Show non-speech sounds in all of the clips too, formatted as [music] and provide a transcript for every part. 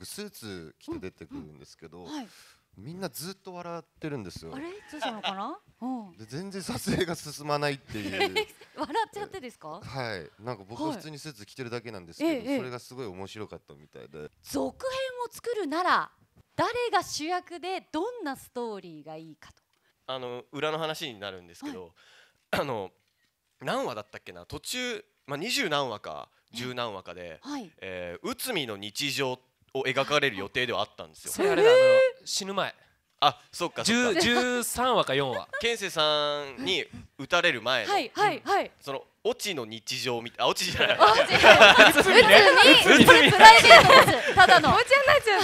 僕スーツ着て出てくるんですけど、はい、みんなずっと笑ってるんですよあれどうしたのかな [laughs] で全然撮影が進まないっていう [laughs] 笑っちゃってですかはいなんか僕は普通にスーツ着てるだけなんですけど、はいそれがすごい面白かったみたいで続編を作るなら誰が主役でどんなストーリーがいいかとあの裏の話になるんですけど、はい、[laughs] あの何話だったっけな途中まあ、20何話か十何話かで、はい、えー、内海の日常ってを描かれる予定ではあったんですよ。それあれだ、あの死ぬ前。あ、そっかそっ十三話か四話。健 [laughs] 生さんに打たれる前はいはいはい。そのオチの日常みたい、あオチじゃない。オチ。うつみね。うつみ。プライベートただの。おちゃになっちゃう。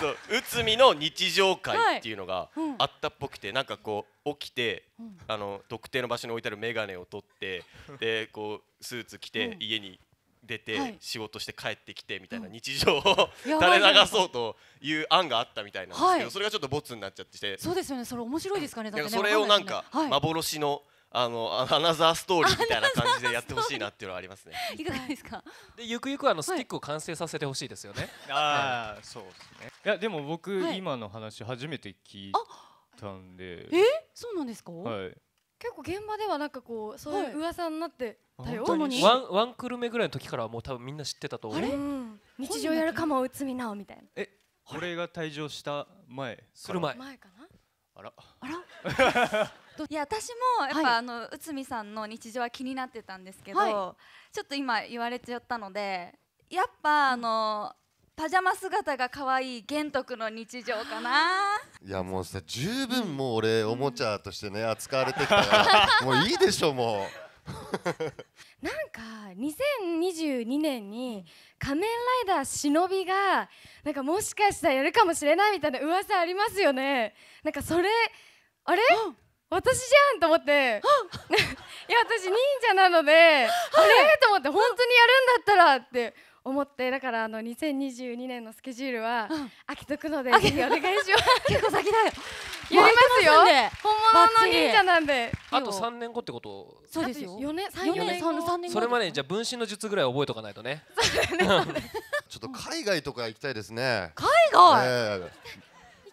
そう、うつの日常会っていうのがあったっぽくて、なんかこう起きて、あの特定の場所に置いてある眼鏡を取って、でこうスーツ着て家に出て仕事して帰ってきてみたいな日常を垂れ流そうという案があったみたいなんですけどそれがちょっとボツになっちゃってそうですよねそれ面白いですかねそれをなんか幻のあのアナザーストーリーみたいな感じでやってほしいなっていうのはありますね。[laughs] いかがですか。でゆくゆくあのスティックを完成させてほしいですよね。ああ、そうですね。いやでも僕、今の話初めて聞いたんで。え、そうなんですか。はい。結構現場ではなんかこうそういう噂になってたよ、はい、ワンワンクルメぐらいの時からもう多分みんな知ってたと思うあれ、うん、日常やるかも内海直みたいなえ俺が退場した前する前前かなあらあら [laughs] いや私もやっぱ、はい、あの内海さんの日常は気になってたんですけど、はい、ちょっと今言われちゃったのでやっぱあのパジャマ姿が可愛い玄徳の日常かないやもうさ十分もう俺おもちゃとしてね扱われてきたから [laughs] もういいでしょもう [laughs] なんか2022年に「仮面ライダー忍び」がなんかもしかしたらやるかもしれないみたいな噂ありますよねなんかそれあれ、私じゃんと思って [laughs] いや私忍者なので、[laughs] はい、あれと思って本当にやるんだったらって思ってだからあの2022年のスケジュールは開けとくので、ぜひお願いします [laughs] 結構先だよやりますよ本物の忍者なんであと3年後ってことそうですよ4年3年後年それまでじゃあ分身の術ぐらい覚えとかないとねちょっと海外とか行きたいですね海外、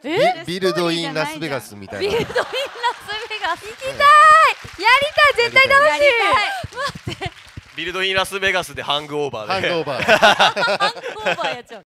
えー、ビルドインラスベガスみたいなビルドインい待ってビルドインラスベガスでハングオーバーでハングオーバーハングオーバーやっちゃう